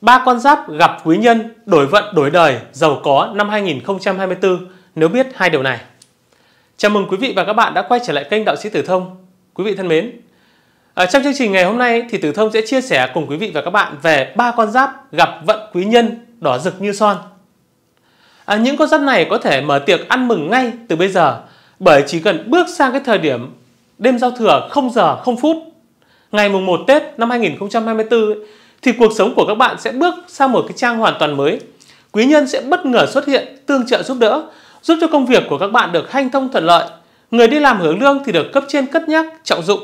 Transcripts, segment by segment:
Ba con giáp gặp quý nhân, đổi vận đổi đời, giàu có năm 2024 nếu biết hai điều này. Chào mừng quý vị và các bạn đã quay trở lại kênh Đạo sĩ Tử Thông. Quý vị thân mến, ở trong chương trình ngày hôm nay thì Tử Thông sẽ chia sẻ cùng quý vị và các bạn về ba con giáp gặp vận quý nhân đỏ rực như son. À, những con giáp này có thể mở tiệc ăn mừng ngay từ bây giờ bởi chỉ cần bước sang cái thời điểm đêm giao thừa 0 giờ 0 phút ngày mùng 1 Tết năm 2024 thì cuộc sống của các bạn sẽ bước sang một cái trang hoàn toàn mới. Quý nhân sẽ bất ngờ xuất hiện, tương trợ giúp đỡ, giúp cho công việc của các bạn được hanh thông thuận lợi. Người đi làm hưởng lương thì được cấp trên cất nhắc, trọng dụng.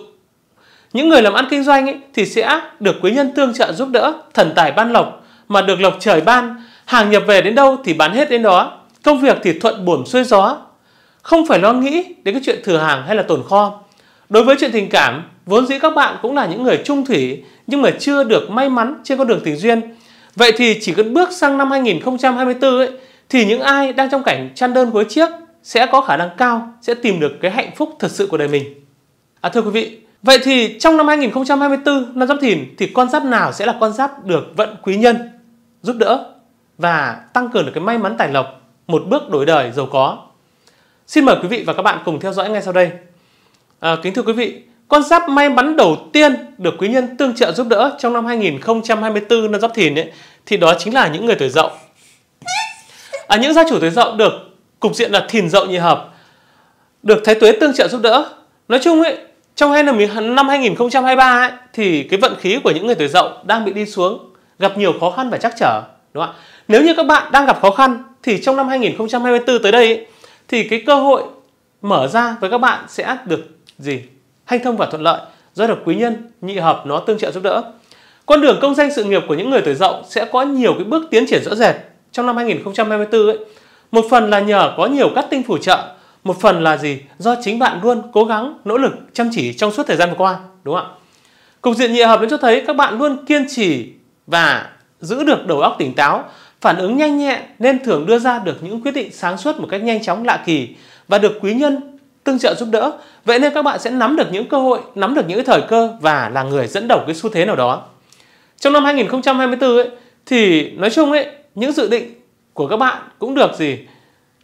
Những người làm ăn kinh doanh ấy, thì sẽ được quý nhân tương trợ giúp đỡ, thần tài ban lộc, mà được lộc trời ban, hàng nhập về đến đâu thì bán hết đến đó, công việc thì thuận buồm xuôi gió. Không phải lo nghĩ đến cái chuyện thừa hàng hay là tồn kho. Đối với chuyện tình cảm Vốn dĩ các bạn cũng là những người trung thủy nhưng mà chưa được may mắn trên con đường tình duyên. Vậy thì chỉ cần bước sang năm 2024 ấy, thì những ai đang trong cảnh chăn đơn cuối chiếc sẽ có khả năng cao sẽ tìm được cái hạnh phúc thật sự của đời mình. À thưa quý vị, vậy thì trong năm 2024 năm Giáp Thìn thì con giáp nào sẽ là con giáp được vận quý nhân giúp đỡ và tăng cường được cái may mắn tài lộc, một bước đổi đời giàu có. Xin mời quý vị và các bạn cùng theo dõi ngay sau đây. À, kính thưa quý vị, con giáp may mắn đầu tiên được quý nhân tương trợ giúp đỡ trong năm 2024 năm giáp thìn ấy, thì đó chính là những người tuổi dậu. À, những gia chủ tuổi dậu được cục diện là thìn dậu nhị hợp được thái tuế tương trợ giúp đỡ. Nói chung ấy, trong hai năm, năm 2023 ấy, thì cái vận khí của những người tuổi dậu đang bị đi xuống, gặp nhiều khó khăn và trắc trở, đúng không Nếu như các bạn đang gặp khó khăn thì trong năm 2024 tới đây ấy, thì cái cơ hội mở ra với các bạn sẽ được gì hanh thông và thuận lợi do được quý nhân nhị hợp nó tương trợ giúp đỡ con đường công danh sự nghiệp của những người tuổi dậu sẽ có nhiều cái bước tiến triển rõ rệt trong năm 2024 ấy. Một phần là nhờ có nhiều cát tinh phù trợ, một phần là gì? Do chính bạn luôn cố gắng, nỗ lực, chăm chỉ trong suốt thời gian vừa qua, đúng không ạ? Cục diện nhị hợp nó cho thấy các bạn luôn kiên trì và giữ được đầu óc tỉnh táo, phản ứng nhanh nhẹn nên thường đưa ra được những quyết định sáng suốt một cách nhanh chóng lạ kỳ và được quý nhân tương trợ giúp đỡ. Vậy nên các bạn sẽ nắm được những cơ hội, nắm được những thời cơ và là người dẫn đầu cái xu thế nào đó. Trong năm 2024 ấy, thì nói chung ấy, những dự định của các bạn cũng được gì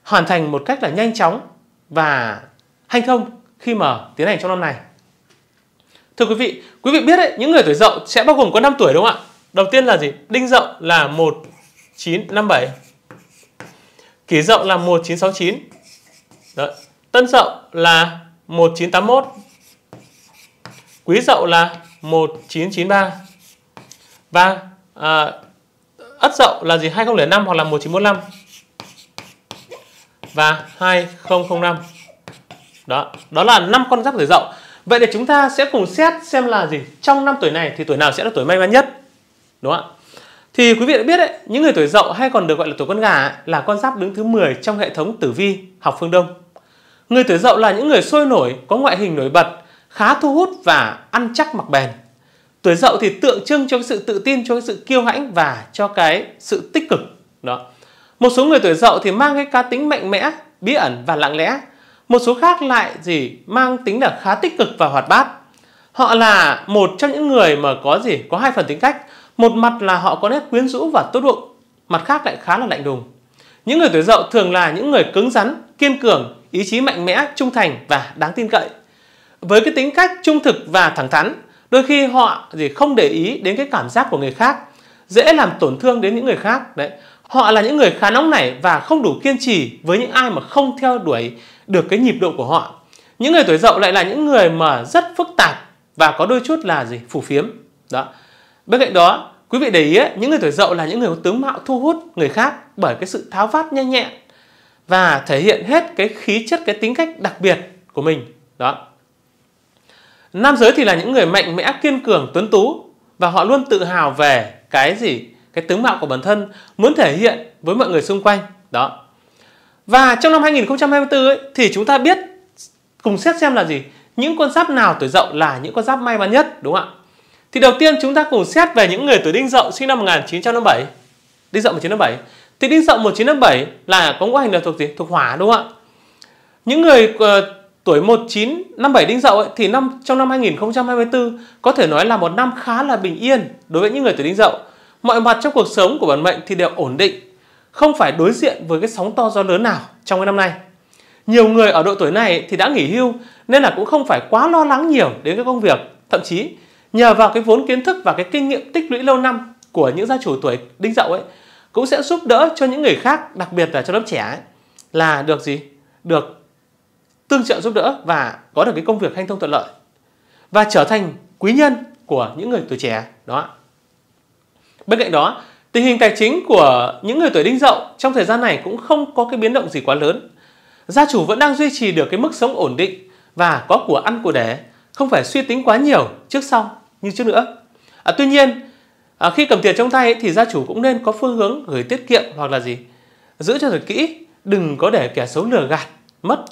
hoàn thành một cách là nhanh chóng và hanh thông khi mà tiến hành trong năm này. Thưa quý vị, quý vị biết đấy, những người tuổi dậu sẽ bao gồm có 5 tuổi đúng không ạ? Đầu tiên là gì? Đinh dậu là 1957. Kỷ dậu là 1969. Đấy. Tân Dậu là 1981. Quý Dậu là 1993. Và à, Ất Dậu là gì? 2005 hoặc là 1945. Và 2005. Đó, đó là năm con giáp tuổi Dậu. Vậy thì chúng ta sẽ cùng xét xem là gì? Trong năm tuổi này thì tuổi nào sẽ là tuổi may mắn nhất? Đúng không ạ? Thì quý vị đã biết đấy, những người tuổi dậu hay còn được gọi là tuổi con gà là con giáp đứng thứ 10 trong hệ thống tử vi học phương Đông. Người tuổi dậu là những người sôi nổi, có ngoại hình nổi bật, khá thu hút và ăn chắc mặc bền. Tuổi dậu thì tượng trưng cho cái sự tự tin, cho cái sự kiêu hãnh và cho cái sự tích cực. Đó. Một số người tuổi dậu thì mang cái cá tính mạnh mẽ, bí ẩn và lặng lẽ. Một số khác lại gì mang tính là khá tích cực và hoạt bát. Họ là một trong những người mà có gì có hai phần tính cách. Một mặt là họ có nét quyến rũ và tốt bụng, mặt khác lại khá là lạnh lùng. Những người tuổi dậu thường là những người cứng rắn, kiên cường, ý chí mạnh mẽ, trung thành và đáng tin cậy. Với cái tính cách trung thực và thẳng thắn, đôi khi họ gì không để ý đến cái cảm giác của người khác, dễ làm tổn thương đến những người khác đấy. Họ là những người khá nóng nảy và không đủ kiên trì với những ai mà không theo đuổi được cái nhịp độ của họ. Những người tuổi dậu lại là những người mà rất phức tạp và có đôi chút là gì phù phiếm. Đó. Bên cạnh đó, quý vị để ý ấy, những người tuổi dậu là những người có tướng mạo thu hút người khác bởi cái sự tháo vát nhanh nhẹn và thể hiện hết cái khí chất cái tính cách đặc biệt của mình đó nam giới thì là những người mạnh mẽ kiên cường tuấn tú và họ luôn tự hào về cái gì cái tướng mạo của bản thân muốn thể hiện với mọi người xung quanh đó và trong năm 2024 ấy, thì chúng ta biết cùng xét xem là gì những con giáp nào tuổi dậu là những con giáp may mắn nhất đúng không ạ thì đầu tiên chúng ta cùng xét về những người tuổi đinh dậu sinh năm 1957 đinh dậu 1957 thì đinh dậu 1957 là có ngũ hành là thuộc gì? Thuộc hỏa đúng không ạ? Những người uh, tuổi 1957 đinh dậu ấy, thì năm trong năm 2024 có thể nói là một năm khá là bình yên đối với những người tuổi đinh dậu. Mọi mặt trong cuộc sống của bản mệnh thì đều ổn định, không phải đối diện với cái sóng to gió lớn nào trong cái năm nay. Nhiều người ở độ tuổi này thì đã nghỉ hưu nên là cũng không phải quá lo lắng nhiều đến cái công việc, thậm chí nhờ vào cái vốn kiến thức và cái kinh nghiệm tích lũy lâu năm của những gia chủ tuổi đinh dậu ấy cũng sẽ giúp đỡ cho những người khác đặc biệt là cho lớp trẻ ấy, là được gì được tương trợ giúp đỡ và có được cái công việc hanh thông thuận lợi và trở thành quý nhân của những người tuổi trẻ đó bên cạnh đó tình hình tài chính của những người tuổi đinh dậu trong thời gian này cũng không có cái biến động gì quá lớn gia chủ vẫn đang duy trì được cái mức sống ổn định và có của ăn của để không phải suy tính quá nhiều trước sau như trước nữa à, tuy nhiên À, khi cầm tiền trong tay thì gia chủ cũng nên có phương hướng gửi tiết kiệm hoặc là gì giữ cho thật kỹ đừng có để kẻ xấu lừa gạt mất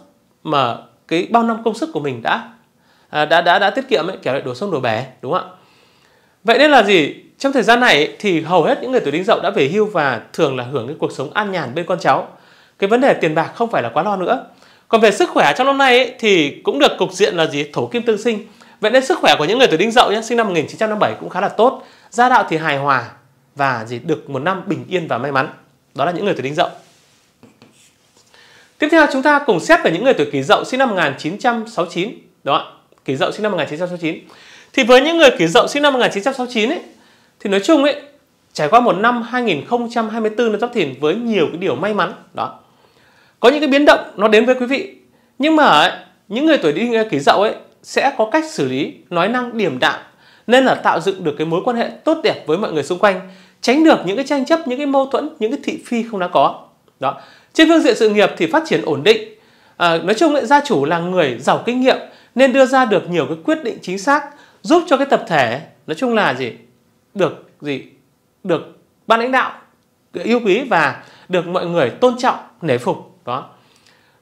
mà cái bao năm công sức của mình đã à, đã đã đã tiết kiệm ấy, kẻ lại đổ sông đổ bể đúng không ạ vậy nên là gì trong thời gian này thì hầu hết những người tuổi đinh dậu đã về hưu và thường là hưởng cái cuộc sống an nhàn bên con cháu cái vấn đề tiền bạc không phải là quá lo nữa còn về sức khỏe trong năm nay ấy, thì cũng được cục diện là gì thổ kim tương sinh Vậy nên sức khỏe của những người tuổi đinh dậu nhé, sinh năm 1957 cũng khá là tốt, gia đạo thì hài hòa và gì được một năm bình yên và may mắn. Đó là những người tuổi đinh dậu. Tiếp theo chúng ta cùng xét về những người tuổi kỷ dậu sinh năm 1969. Đó, kỷ dậu sinh năm 1969. Thì với những người kỷ dậu sinh năm 1969 ấy thì nói chung ấy trải qua một năm 2024 nó Giáp Thìn với nhiều cái điều may mắn đó. Có những cái biến động nó đến với quý vị. Nhưng mà ấy, những người tuổi đinh kỷ dậu ấy sẽ có cách xử lý nói năng điềm đạm nên là tạo dựng được cái mối quan hệ tốt đẹp với mọi người xung quanh tránh được những cái tranh chấp những cái mâu thuẫn những cái thị phi không đáng có đó trên phương diện sự nghiệp thì phát triển ổn định à, nói chung lại gia chủ là người giàu kinh nghiệm nên đưa ra được nhiều cái quyết định chính xác giúp cho cái tập thể nói chung là gì được gì được ban lãnh đạo yêu quý và được mọi người tôn trọng nể phục đó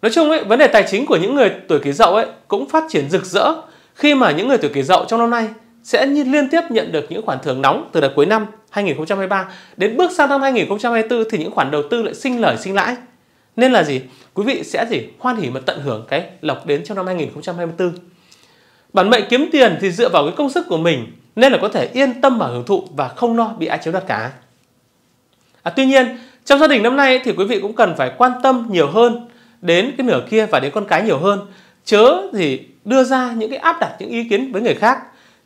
Nói chung ấy, vấn đề tài chính của những người tuổi Kỷ Dậu ấy cũng phát triển rực rỡ khi mà những người tuổi Kỷ Dậu trong năm nay sẽ liên tiếp nhận được những khoản thưởng nóng từ đợt cuối năm 2023 đến bước sang năm 2024 thì những khoản đầu tư lại sinh lời sinh lãi. Nên là gì? Quý vị sẽ gì? Hoan hỉ mà tận hưởng cái lộc đến trong năm 2024. Bản mệnh kiếm tiền thì dựa vào cái công sức của mình nên là có thể yên tâm mà hưởng thụ và không lo bị ai chiếm đoạt cả. À, tuy nhiên, trong gia đình năm nay thì quý vị cũng cần phải quan tâm nhiều hơn đến cái nửa kia và đến con cái nhiều hơn chớ thì đưa ra những cái áp đặt những ý kiến với người khác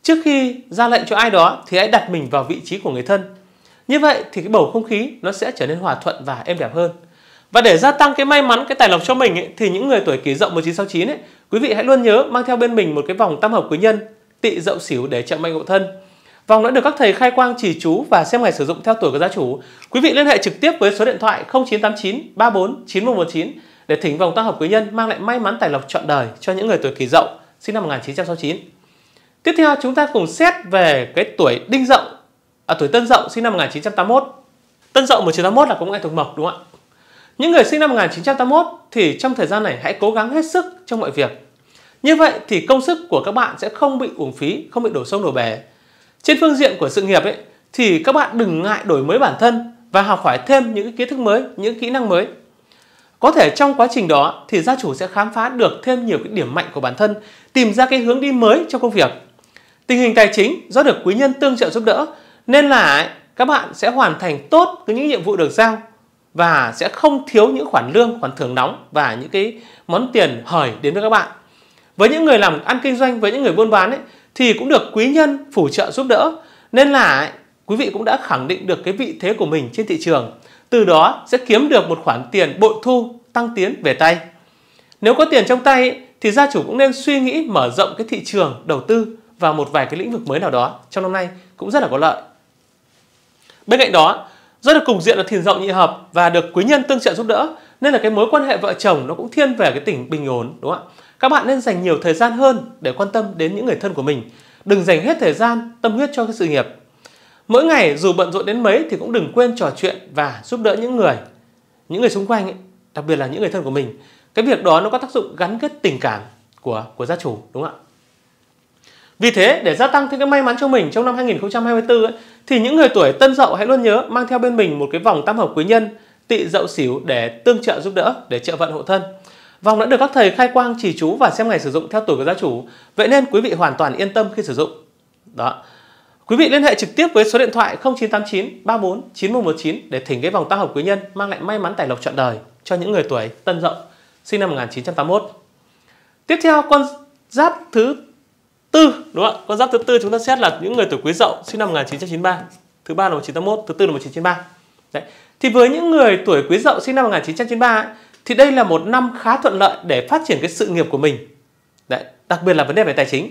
trước khi ra lệnh cho ai đó thì hãy đặt mình vào vị trí của người thân như vậy thì cái bầu không khí nó sẽ trở nên hòa thuận và êm đẹp hơn và để gia tăng cái may mắn cái tài lộc cho mình ấy, thì những người tuổi kỷ dậu 1969 ấy, quý vị hãy luôn nhớ mang theo bên mình một cái vòng tam hợp quý nhân tị dậu xỉu để trợ may hộ thân Vòng đã được các thầy khai quang chỉ chú và xem ngày sử dụng theo tuổi của gia chủ. Quý vị liên hệ trực tiếp với số điện thoại 0989 34 9119 để thỉnh vòng tam hợp quý nhân mang lại may mắn tài lộc trọn đời cho những người tuổi kỷ dậu sinh năm 1969. Tiếp theo chúng ta cùng xét về cái tuổi đinh dậu, à, tuổi tân dậu sinh năm 1981. Tân dậu 1981 là cũng ngày thuộc mộc đúng không ạ? Những người sinh năm 1981 thì trong thời gian này hãy cố gắng hết sức trong mọi việc. Như vậy thì công sức của các bạn sẽ không bị uổng phí, không bị đổ sông đổ bể. Trên phương diện của sự nghiệp ấy, thì các bạn đừng ngại đổi mới bản thân và học hỏi thêm những kiến thức mới, những kỹ năng mới. Có thể trong quá trình đó thì gia chủ sẽ khám phá được thêm nhiều cái điểm mạnh của bản thân, tìm ra cái hướng đi mới cho công việc. Tình hình tài chính do được quý nhân tương trợ giúp đỡ nên là các bạn sẽ hoàn thành tốt những nhiệm vụ được giao và sẽ không thiếu những khoản lương, khoản thưởng nóng và những cái món tiền hời đến với các bạn. Với những người làm ăn kinh doanh, với những người buôn bán ấy, thì cũng được quý nhân phù trợ giúp đỡ nên là quý vị cũng đã khẳng định được cái vị thế của mình trên thị trường từ đó sẽ kiếm được một khoản tiền bội thu tăng tiến về tay. Nếu có tiền trong tay thì gia chủ cũng nên suy nghĩ mở rộng cái thị trường đầu tư vào một vài cái lĩnh vực mới nào đó trong năm nay cũng rất là có lợi. Bên cạnh đó, do được cùng diện là thiền rộng nhị hợp và được quý nhân tương trợ giúp đỡ nên là cái mối quan hệ vợ chồng nó cũng thiên về cái tỉnh bình ổn đúng không ạ? Các bạn nên dành nhiều thời gian hơn để quan tâm đến những người thân của mình. Đừng dành hết thời gian tâm huyết cho cái sự nghiệp Mỗi ngày dù bận rộn đến mấy thì cũng đừng quên trò chuyện và giúp đỡ những người những người xung quanh ấy, đặc biệt là những người thân của mình. Cái việc đó nó có tác dụng gắn kết tình cảm của của gia chủ đúng không ạ? Vì thế để gia tăng thêm cái may mắn cho mình trong năm 2024 ấy, thì những người tuổi Tân Dậu hãy luôn nhớ mang theo bên mình một cái vòng tam hợp quý nhân Tị Dậu Sửu để tương trợ giúp đỡ để trợ vận hộ thân. Vòng đã được các thầy khai quang chỉ chú và xem ngày sử dụng theo tuổi của gia chủ, vậy nên quý vị hoàn toàn yên tâm khi sử dụng. Đó. Quý vị liên hệ trực tiếp với số điện thoại 0989 34 9119 để thỉnh cái vòng tam hợp quý nhân mang lại may mắn tài lộc trọn đời cho những người tuổi Tân Dậu sinh năm 1981. Tiếp theo con giáp thứ tư đúng không ạ? Con giáp thứ tư chúng ta xét là những người tuổi Quý Dậu sinh năm 1993, thứ ba là 1981, thứ tư là 1993. Đấy. Thì với những người tuổi Quý Dậu sinh năm 1993 ấy, thì đây là một năm khá thuận lợi để phát triển cái sự nghiệp của mình. Đấy, đặc biệt là vấn đề về tài chính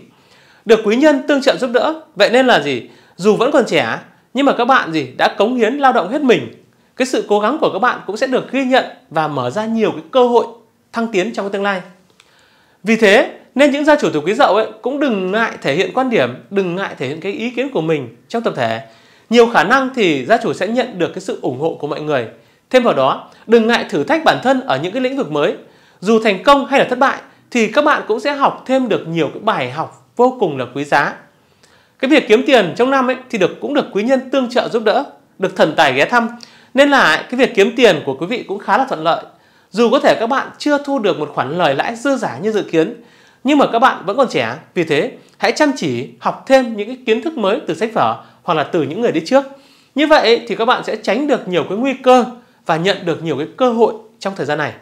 được quý nhân tương trợ giúp đỡ. Vậy nên là gì? Dù vẫn còn trẻ nhưng mà các bạn gì đã cống hiến lao động hết mình. Cái sự cố gắng của các bạn cũng sẽ được ghi nhận và mở ra nhiều cái cơ hội thăng tiến trong tương lai. Vì thế nên những gia chủ tuổi quý dậu ấy cũng đừng ngại thể hiện quan điểm, đừng ngại thể hiện cái ý kiến của mình trong tập thể. Nhiều khả năng thì gia chủ sẽ nhận được cái sự ủng hộ của mọi người. Thêm vào đó, đừng ngại thử thách bản thân ở những cái lĩnh vực mới. Dù thành công hay là thất bại thì các bạn cũng sẽ học thêm được nhiều cái bài học vô cùng là quý giá. Cái việc kiếm tiền trong năm ấy thì được cũng được quý nhân tương trợ giúp đỡ, được thần tài ghé thăm. Nên là cái việc kiếm tiền của quý vị cũng khá là thuận lợi. Dù có thể các bạn chưa thu được một khoản lời lãi dư giả như dự kiến, nhưng mà các bạn vẫn còn trẻ, vì thế hãy chăm chỉ học thêm những cái kiến thức mới từ sách vở hoặc là từ những người đi trước. Như vậy thì các bạn sẽ tránh được nhiều cái nguy cơ và nhận được nhiều cái cơ hội trong thời gian này.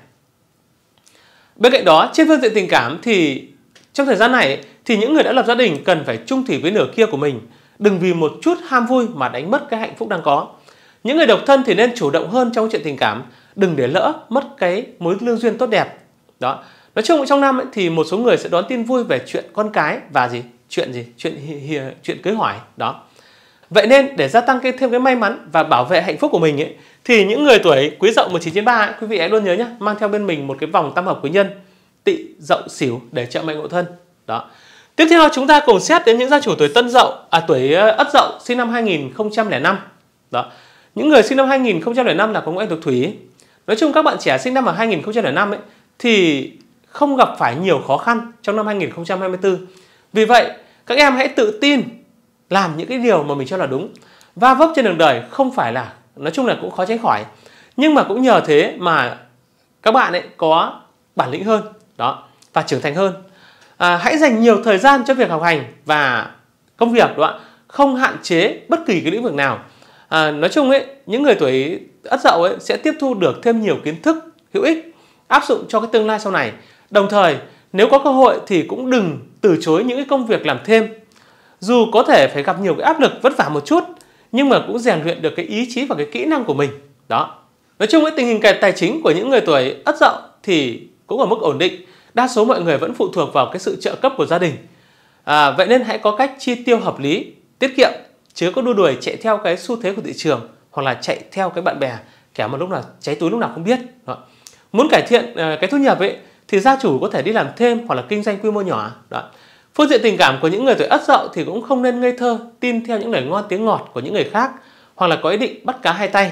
Bên cạnh đó, trên phương diện tình cảm thì trong thời gian này thì những người đã lập gia đình cần phải trung thủy với nửa kia của mình, đừng vì một chút ham vui mà đánh mất cái hạnh phúc đang có. Những người độc thân thì nên chủ động hơn trong chuyện tình cảm, đừng để lỡ mất cái mối lương duyên tốt đẹp. Đó. Nói chung trong năm ấy, thì một số người sẽ đón tin vui về chuyện con cái và gì? Chuyện gì? Chuyện chuyện cưới hỏi. Đó. Vậy nên để gia tăng cái thêm cái may mắn và bảo vệ hạnh phúc của mình ấy, thì những người tuổi Quý Dậu 1993 ấy, quý vị hãy luôn nhớ nhé, mang theo bên mình một cái vòng tam hợp quý nhân Tị Dậu Sửu để trợ mệnh ngộ thân. Đó. Tiếp theo chúng ta cùng xét đến những gia chủ tuổi Tân Dậu, à tuổi ờ, Ất Dậu sinh năm 2005. Đó. Những người sinh năm 2005 là có ngũ hành thuộc thủy. Nói chung các bạn trẻ sinh năm ở 2005 ấy thì không gặp phải nhiều khó khăn trong năm 2024. Vì vậy, các em hãy tự tin làm những cái điều mà mình cho là đúng. Va vấp trên đường đời không phải là nói chung là cũng khó tránh khỏi. Nhưng mà cũng nhờ thế mà các bạn ấy có bản lĩnh hơn, đó và trưởng thành hơn à, hãy dành nhiều thời gian cho việc học hành và công việc đúng không ạ không hạn chế bất kỳ cái lĩnh vực nào à, nói chung ấy những người tuổi ất dậu ấy sẽ tiếp thu được thêm nhiều kiến thức hữu ích áp dụng cho cái tương lai sau này đồng thời nếu có cơ hội thì cũng đừng từ chối những cái công việc làm thêm dù có thể phải gặp nhiều cái áp lực vất vả một chút nhưng mà cũng rèn luyện được cái ý chí và cái kỹ năng của mình đó nói chung với tình hình tài chính của những người tuổi ất dậu thì cũng ở mức ổn định đa số mọi người vẫn phụ thuộc vào cái sự trợ cấp của gia đình. À, vậy nên hãy có cách chi tiêu hợp lý, tiết kiệm, chứ có đua đuổi chạy theo cái xu thế của thị trường hoặc là chạy theo cái bạn bè kẻ mà lúc nào cháy túi lúc nào không biết. Đó. Muốn cải thiện à, cái thu nhập ấy thì gia chủ có thể đi làm thêm hoặc là kinh doanh quy mô nhỏ. Đó. Phương diện tình cảm của những người tuổi ất dậu thì cũng không nên ngây thơ tin theo những lời ngon tiếng ngọt của những người khác hoặc là có ý định bắt cá hai tay.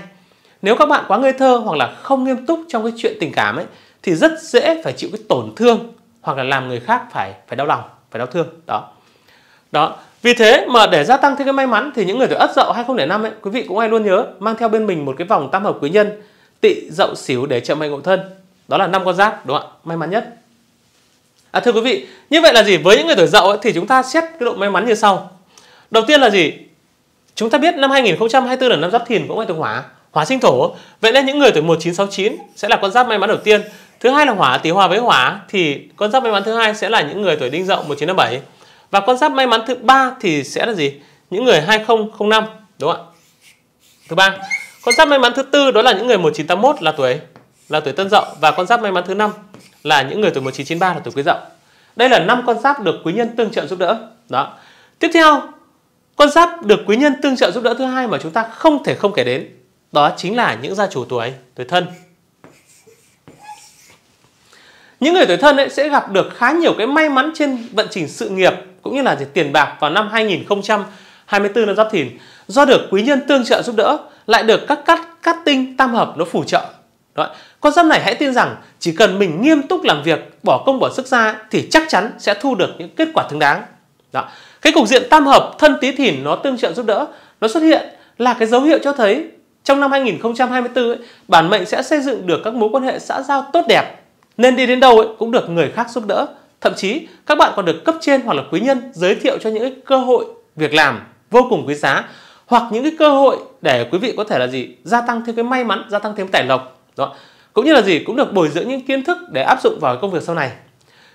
Nếu các bạn quá ngây thơ hoặc là không nghiêm túc trong cái chuyện tình cảm ấy thì rất dễ phải chịu cái tổn thương hoặc là làm người khác phải phải đau lòng phải đau thương đó đó vì thế mà để gia tăng thêm cái may mắn thì những người tuổi ất dậu 2005 ấy quý vị cũng ai luôn nhớ mang theo bên mình một cái vòng tam hợp quý nhân tị dậu xỉu để trợ mệnh ngộ thân đó là năm con giáp đúng không ạ may mắn nhất à, thưa quý vị như vậy là gì với những người tuổi dậu ấy, thì chúng ta xét cái độ may mắn như sau đầu tiên là gì chúng ta biết năm 2024 là năm giáp thìn cũng ngày tuổi hỏa hỏa sinh thổ vậy nên những người tuổi 1969 sẽ là con giáp may mắn đầu tiên Thứ hai là hỏa tỷ hòa với hỏa thì con giáp may mắn thứ hai sẽ là những người tuổi đinh dậu 1957. Và con giáp may mắn thứ ba thì sẽ là gì? Những người 2005 đúng không ạ? Thứ ba. Con giáp may mắn thứ tư đó là những người 1981 là tuổi là tuổi Tân Dậu và con giáp may mắn thứ năm là những người tuổi 1993 là tuổi Quý Dậu. Đây là năm con giáp được quý nhân tương trợ giúp đỡ. Đó. Tiếp theo, con giáp được quý nhân tương trợ giúp đỡ thứ hai mà chúng ta không thể không kể đến, đó chính là những gia chủ tuổi tuổi Thân những người tuổi thân ấy sẽ gặp được khá nhiều cái may mắn trên vận trình sự nghiệp cũng như là tiền bạc vào năm 2024 năm Giáp Thìn do được quý nhân tương trợ giúp đỡ lại được các cát cát tinh tam hợp nó phù trợ đó. Con giáp này hãy tin rằng chỉ cần mình nghiêm túc làm việc, bỏ công bỏ sức ra thì chắc chắn sẽ thu được những kết quả xứng đáng. Đó. Cái cục diện tam hợp thân tí thìn nó tương trợ giúp đỡ, nó xuất hiện là cái dấu hiệu cho thấy trong năm 2024 ấy, bản mệnh sẽ xây dựng được các mối quan hệ xã giao tốt đẹp nên đi đến đâu ấy, cũng được người khác giúp đỡ. Thậm chí các bạn còn được cấp trên hoặc là quý nhân giới thiệu cho những cái cơ hội việc làm vô cùng quý giá hoặc những cái cơ hội để quý vị có thể là gì gia tăng thêm cái may mắn gia tăng thêm tài lộc đó cũng như là gì cũng được bồi dưỡng những kiến thức để áp dụng vào công việc sau này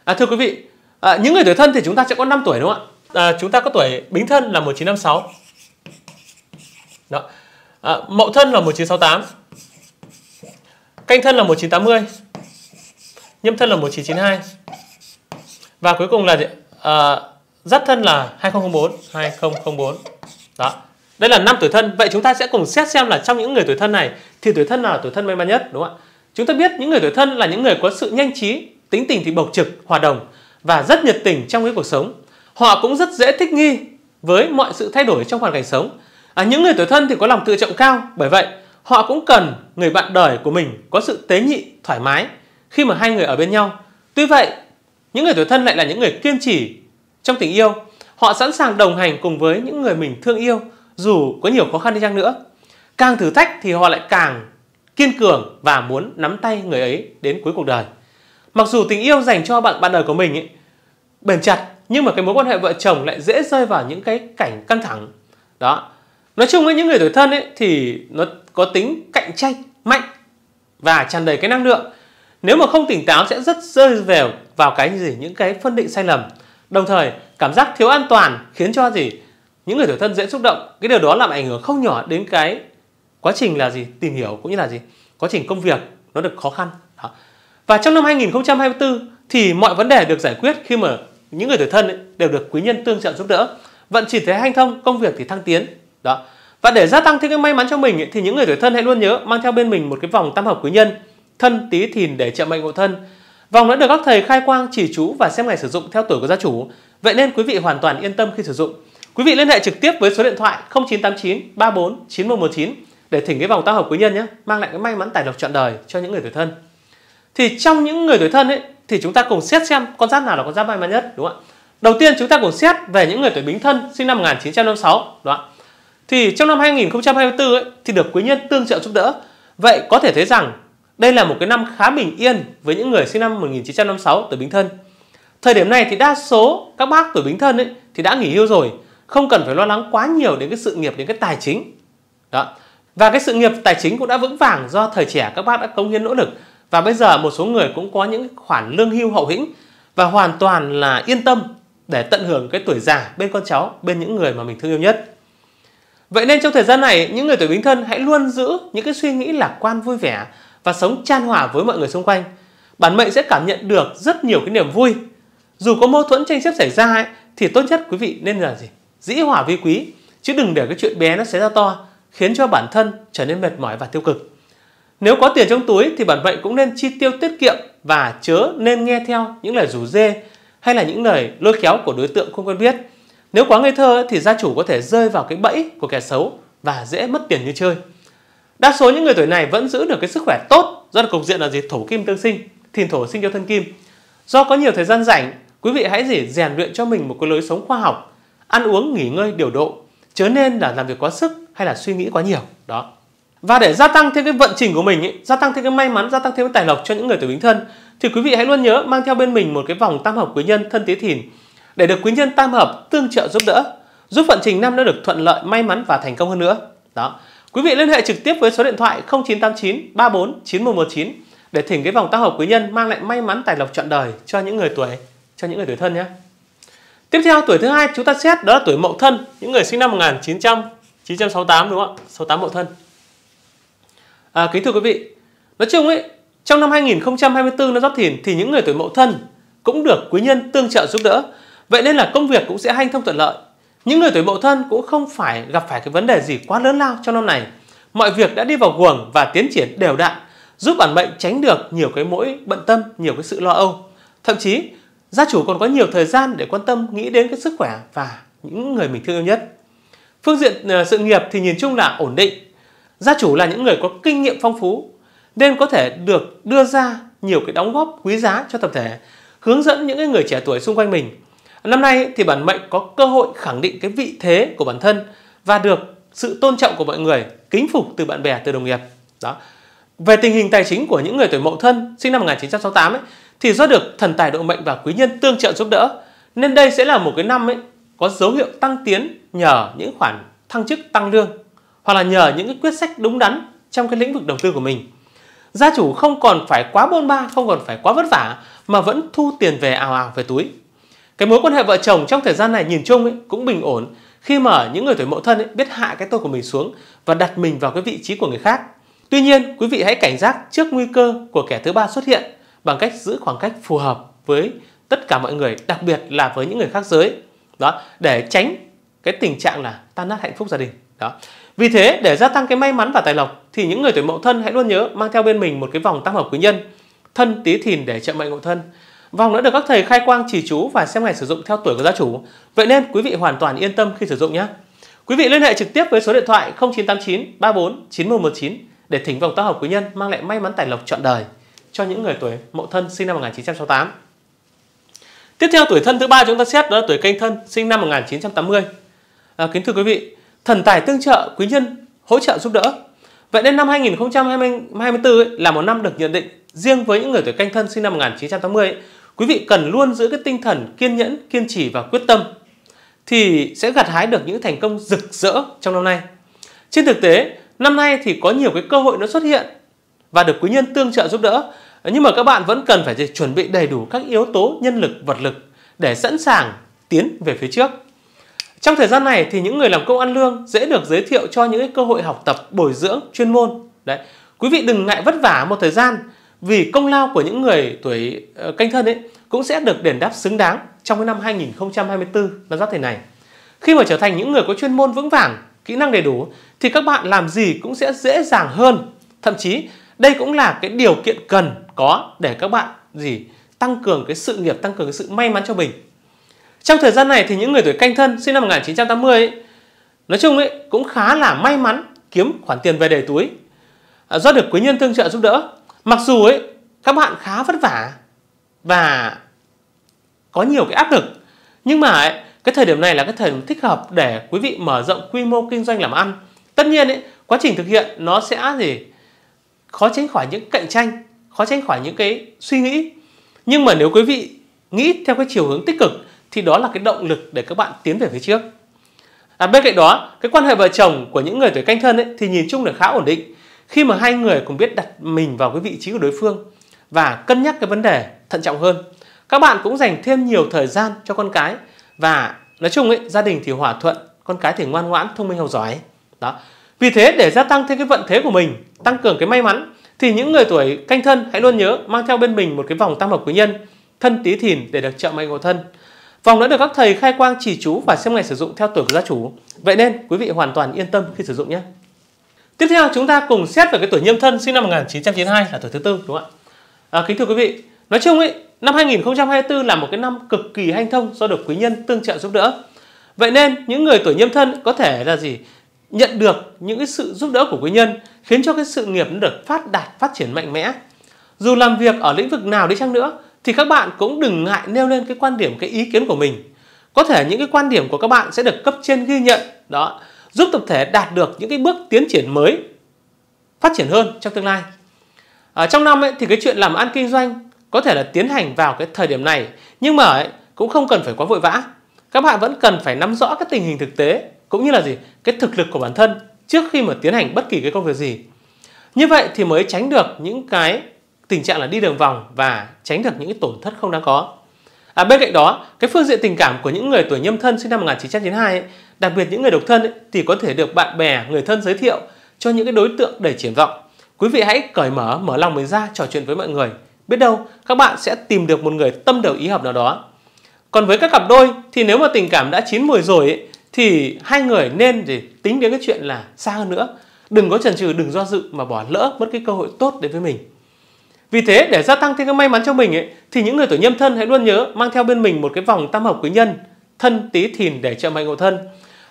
à, thưa quý vị à, những người tuổi thân thì chúng ta sẽ có 5 tuổi đúng không ạ à, chúng ta có tuổi bính thân là 1956 đó à, mậu thân là 1968 canh thân là 1980 nhâm thân là 1992 và cuối cùng là À, dắt thân là 2004 2004 đó đây là năm tuổi thân vậy chúng ta sẽ cùng xét xem là trong những người tuổi thân này thì tuổi thân nào là tuổi thân may mắn nhất đúng không ạ chúng ta biết những người tuổi thân là những người có sự nhanh trí tính tình thì bộc trực hòa đồng và rất nhiệt tình trong cái cuộc sống họ cũng rất dễ thích nghi với mọi sự thay đổi trong hoàn cảnh sống à, những người tuổi thân thì có lòng tự trọng cao bởi vậy họ cũng cần người bạn đời của mình có sự tế nhị thoải mái khi mà hai người ở bên nhau. Tuy vậy, những người tuổi thân lại là những người kiên trì trong tình yêu. Họ sẵn sàng đồng hành cùng với những người mình thương yêu dù có nhiều khó khăn đi chăng nữa. Càng thử thách thì họ lại càng kiên cường và muốn nắm tay người ấy đến cuối cuộc đời. Mặc dù tình yêu dành cho bạn bạn đời của mình ấy, bền chặt nhưng mà cái mối quan hệ vợ chồng lại dễ rơi vào những cái cảnh căng thẳng. Đó. Nói chung với những người tuổi thân ấy thì nó có tính cạnh tranh mạnh và tràn đầy cái năng lượng nếu mà không tỉnh táo sẽ rất rơi vào vào cái gì những cái phân định sai lầm. Đồng thời, cảm giác thiếu an toàn khiến cho gì? Những người tuổi thân dễ xúc động. Cái điều đó làm ảnh hưởng không nhỏ đến cái quá trình là gì? Tìm hiểu cũng như là gì? Quá trình công việc nó được khó khăn. Đó. Và trong năm 2024 thì mọi vấn đề được giải quyết khi mà những người tuổi thân ấy, đều được quý nhân tương trợ giúp đỡ. Vận chỉ thế hanh thông, công việc thì thăng tiến. Đó. Và để gia tăng thêm cái may mắn cho mình ấy, thì những người tuổi thân hãy luôn nhớ mang theo bên mình một cái vòng tam hợp quý nhân thân tí thìn để trợ mệnh hộ thân. Vòng đã được các thầy khai quang chỉ chú và xem ngày sử dụng theo tuổi của gia chủ. Vậy nên quý vị hoàn toàn yên tâm khi sử dụng. Quý vị liên hệ trực tiếp với số điện thoại 0989 34 9119 để thỉnh cái vòng tam hợp quý nhân nhé, mang lại cái may mắn tài lộc trọn đời cho những người tuổi thân. Thì trong những người tuổi thân ấy thì chúng ta cùng xét xem con giáp nào là con giáp may mắn nhất đúng không ạ? Đầu tiên chúng ta cùng xét về những người tuổi Bính Thân sinh năm 1956 đúng không ạ? Thì trong năm 2024 ấy, thì được quý nhân tương trợ giúp đỡ. Vậy có thể thấy rằng đây là một cái năm khá bình yên với những người sinh năm 1956 tuổi Bính Thân. Thời điểm này thì đa số các bác tuổi Bính Thân ấy thì đã nghỉ hưu rồi, không cần phải lo lắng quá nhiều đến cái sự nghiệp đến cái tài chính. Đó. Và cái sự nghiệp tài chính cũng đã vững vàng do thời trẻ các bác đã cống hiến nỗ lực và bây giờ một số người cũng có những khoản lương hưu hậu hĩnh và hoàn toàn là yên tâm để tận hưởng cái tuổi già bên con cháu, bên những người mà mình thương yêu nhất. Vậy nên trong thời gian này, những người tuổi bính thân hãy luôn giữ những cái suy nghĩ lạc quan vui vẻ và sống chan hòa với mọi người xung quanh, bản mệnh sẽ cảm nhận được rất nhiều cái niềm vui. Dù có mâu thuẫn tranh chấp xảy ra ấy, thì tốt nhất quý vị nên là gì? Dĩ hòa vi quý, chứ đừng để cái chuyện bé nó xảy ra to, khiến cho bản thân trở nên mệt mỏi và tiêu cực. Nếu có tiền trong túi thì bản mệnh cũng nên chi tiêu tiết kiệm và chớ nên nghe theo những lời rủ dê hay là những lời lôi kéo của đối tượng không quen biết. Nếu quá ngây thơ thì gia chủ có thể rơi vào cái bẫy của kẻ xấu và dễ mất tiền như chơi. Đa số những người tuổi này vẫn giữ được cái sức khỏe tốt do cục diện là gì thổ kim tương sinh, thìn thổ sinh cho thân kim. Do có nhiều thời gian rảnh, quý vị hãy gì rèn luyện cho mình một cái lối sống khoa học, ăn uống nghỉ ngơi điều độ, chớ nên là làm việc quá sức hay là suy nghĩ quá nhiều đó. Và để gia tăng thêm cái vận trình của mình, ấy, gia tăng thêm cái may mắn, gia tăng thêm cái tài lộc cho những người tuổi Bính Thân thì quý vị hãy luôn nhớ mang theo bên mình một cái vòng tam hợp quý nhân thân Tý Thìn để được quý nhân tam hợp tương trợ giúp đỡ, giúp vận trình năm nó được thuận lợi, may mắn và thành công hơn nữa. Đó. Quý vị liên hệ trực tiếp với số điện thoại 0989 34 9119 để thỉnh cái vòng tác hợp quý nhân mang lại may mắn tài lộc trọn đời cho những người tuổi cho những người tuổi thân nhé. Tiếp theo tuổi thứ hai chúng ta xét đó là tuổi Mậu Thân, những người sinh năm 1900 968 đúng không ạ? 68 Mậu Thân. À, kính thưa quý vị, nói chung ấy, trong năm 2024 nó Giáp Thìn thì những người tuổi Mậu Thân cũng được quý nhân tương trợ giúp đỡ. Vậy nên là công việc cũng sẽ hanh thông thuận lợi những người tuổi mậu thân cũng không phải gặp phải cái vấn đề gì quá lớn lao trong năm này. Mọi việc đã đi vào guồng và tiến triển đều đặn, giúp bản mệnh tránh được nhiều cái mỗi bận tâm, nhiều cái sự lo âu. Thậm chí, gia chủ còn có nhiều thời gian để quan tâm nghĩ đến cái sức khỏe và những người mình thương yêu nhất. Phương diện ờ, sự nghiệp thì nhìn chung là ổn định. Gia chủ là những người có kinh nghiệm phong phú nên có thể được đưa ra nhiều cái đóng góp quý giá cho tập thể, hướng dẫn những người trẻ tuổi xung quanh mình Năm nay thì bản mệnh có cơ hội khẳng định cái vị thế của bản thân và được sự tôn trọng của mọi người, kính phục từ bạn bè, từ đồng nghiệp. Đó. Về tình hình tài chính của những người tuổi Mậu Thân sinh năm 1968 ấy, thì do được thần tài độ mệnh và quý nhân tương trợ giúp đỡ nên đây sẽ là một cái năm ấy có dấu hiệu tăng tiến nhờ những khoản thăng chức tăng lương hoặc là nhờ những cái quyết sách đúng đắn trong cái lĩnh vực đầu tư của mình. Gia chủ không còn phải quá bôn ba, không còn phải quá vất vả mà vẫn thu tiền về ào ào về túi cái mối quan hệ vợ chồng trong thời gian này nhìn chung ấy, cũng bình ổn khi mà những người tuổi mậu thân ấy, biết hạ cái tôi của mình xuống và đặt mình vào cái vị trí của người khác tuy nhiên quý vị hãy cảnh giác trước nguy cơ của kẻ thứ ba xuất hiện bằng cách giữ khoảng cách phù hợp với tất cả mọi người đặc biệt là với những người khác giới đó để tránh cái tình trạng là tan nát hạnh phúc gia đình đó vì thế để gia tăng cái may mắn và tài lộc thì những người tuổi mậu thân hãy luôn nhớ mang theo bên mình một cái vòng tam hợp quý nhân thân tí thìn để trợ mệnh ngộ thân Vòng đã được các thầy khai quang chỉ chú và xem ngày sử dụng theo tuổi của gia chủ. Vậy nên quý vị hoàn toàn yên tâm khi sử dụng nhé. Quý vị liên hệ trực tiếp với số điện thoại 0989 34 9119 để thỉnh vòng tác hợp quý nhân mang lại may mắn tài lộc trọn đời cho những người tuổi Mậu Thân sinh năm 1968. Tiếp theo tuổi thân thứ ba chúng ta xét đó là tuổi Canh Thân sinh năm 1980. À, kính thưa quý vị, thần tài tương trợ, quý nhân hỗ trợ giúp đỡ. Vậy nên năm 2024 ấy, là một năm được nhận định riêng với những người tuổi Canh Thân sinh năm 1980 ấy, quý vị cần luôn giữ cái tinh thần kiên nhẫn, kiên trì và quyết tâm thì sẽ gặt hái được những thành công rực rỡ trong năm nay. Trên thực tế, năm nay thì có nhiều cái cơ hội nó xuất hiện và được quý nhân tương trợ giúp đỡ, nhưng mà các bạn vẫn cần phải chuẩn bị đầy đủ các yếu tố nhân lực, vật lực để sẵn sàng tiến về phía trước. Trong thời gian này thì những người làm công ăn lương dễ được giới thiệu cho những cơ hội học tập, bồi dưỡng, chuyên môn. Đấy, quý vị đừng ngại vất vả một thời gian vì công lao của những người tuổi ờ, canh thân ấy cũng sẽ được đền đáp xứng đáng trong cái năm 2024 năm giáp thìn này. Khi mà trở thành những người có chuyên môn vững vàng, kỹ năng đầy đủ thì các bạn làm gì cũng sẽ dễ dàng hơn. Thậm chí đây cũng là cái điều kiện cần có để các bạn gì tăng cường cái sự nghiệp, tăng cường cái sự may mắn cho mình. Trong thời gian này thì những người tuổi canh thân sinh năm 1980 ấy, nói chung ấy cũng khá là may mắn kiếm khoản tiền về đầy túi. À, do được quý nhân tương trợ giúp đỡ Mặc dù ấy các bạn khá vất vả và có nhiều cái áp lực nhưng mà ấy, cái thời điểm này là cái thời điểm thích hợp để quý vị mở rộng quy mô kinh doanh làm ăn. Tất nhiên ấy, quá trình thực hiện nó sẽ gì khó tránh khỏi những cạnh tranh, khó tránh khỏi những cái suy nghĩ. Nhưng mà nếu quý vị nghĩ theo cái chiều hướng tích cực thì đó là cái động lực để các bạn tiến về phía trước. À, bên cạnh đó, cái quan hệ vợ chồng của những người tuổi canh thân ấy, thì nhìn chung là khá ổn định khi mà hai người cùng biết đặt mình vào cái vị trí của đối phương và cân nhắc cái vấn đề thận trọng hơn các bạn cũng dành thêm nhiều thời gian cho con cái và nói chung ấy gia đình thì hòa thuận con cái thì ngoan ngoãn thông minh học giỏi đó vì thế để gia tăng thêm cái vận thế của mình tăng cường cái may mắn thì những người tuổi canh thân hãy luôn nhớ mang theo bên mình một cái vòng tam hợp quý nhân thân tí thìn để được trợ mệnh của thân vòng đã được các thầy khai quang chỉ chú và xem ngày sử dụng theo tuổi của gia chủ vậy nên quý vị hoàn toàn yên tâm khi sử dụng nhé Tiếp theo chúng ta cùng xét về cái tuổi nhâm thân sinh năm 1992 là tuổi thứ tư đúng không ạ? À, kính thưa quý vị, nói chung ấy, năm 2024 là một cái năm cực kỳ hanh thông do được quý nhân tương trợ giúp đỡ. Vậy nên những người tuổi nhâm thân có thể là gì? Nhận được những cái sự giúp đỡ của quý nhân khiến cho cái sự nghiệp nó được phát đạt, phát triển mạnh mẽ. Dù làm việc ở lĩnh vực nào đi chăng nữa thì các bạn cũng đừng ngại nêu lên cái quan điểm, cái ý kiến của mình. Có thể những cái quan điểm của các bạn sẽ được cấp trên ghi nhận. Đó giúp tập thể đạt được những cái bước tiến triển mới phát triển hơn trong tương lai ở trong năm ấy, thì cái chuyện làm ăn kinh doanh có thể là tiến hành vào cái thời điểm này nhưng mà ấy, cũng không cần phải quá vội vã các bạn vẫn cần phải nắm rõ cái tình hình thực tế cũng như là gì cái thực lực của bản thân trước khi mà tiến hành bất kỳ cái công việc gì như vậy thì mới tránh được những cái tình trạng là đi đường vòng và tránh được những cái tổn thất không đáng có À, bên cạnh đó, cái phương diện tình cảm của những người tuổi nhâm thân sinh năm 1992, ấy, đặc biệt những người độc thân ấy, thì có thể được bạn bè, người thân giới thiệu cho những cái đối tượng để triển vọng. Quý vị hãy cởi mở, mở lòng mình ra trò chuyện với mọi người. Biết đâu các bạn sẽ tìm được một người tâm đầu ý hợp nào đó. Còn với các cặp đôi thì nếu mà tình cảm đã chín mùi rồi ấy, thì hai người nên để tính đến cái chuyện là xa hơn nữa. Đừng có chần chừ, đừng do dự mà bỏ lỡ mất cái cơ hội tốt đến với mình. Vì thế để gia tăng thêm cái may mắn cho mình ấy, thì những người tuổi nhâm thân hãy luôn nhớ mang theo bên mình một cái vòng tam hợp quý nhân thân tý thìn để trợ mệnh ngộ thân.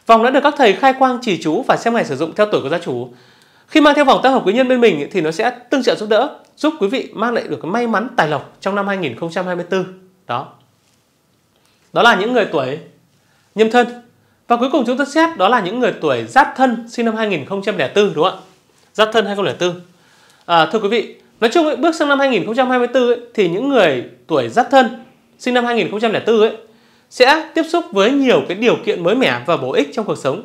Vòng đã được các thầy khai quang chỉ chú và xem ngày sử dụng theo tuổi của gia chủ. Khi mang theo vòng tam hợp quý nhân bên mình thì nó sẽ tương trợ giúp đỡ, giúp quý vị mang lại được cái may mắn tài lộc trong năm 2024. Đó. Đó là những người tuổi nhâm thân. Và cuối cùng chúng ta xét đó là những người tuổi giáp thân sinh năm 2004 đúng không ạ? Giáp thân 2004. À, thưa quý vị, Nói chung ấy, bước sang năm 2024 ấy, thì những người tuổi giáp thân sinh năm 2004 ấy sẽ tiếp xúc với nhiều cái điều kiện mới mẻ và bổ ích trong cuộc sống.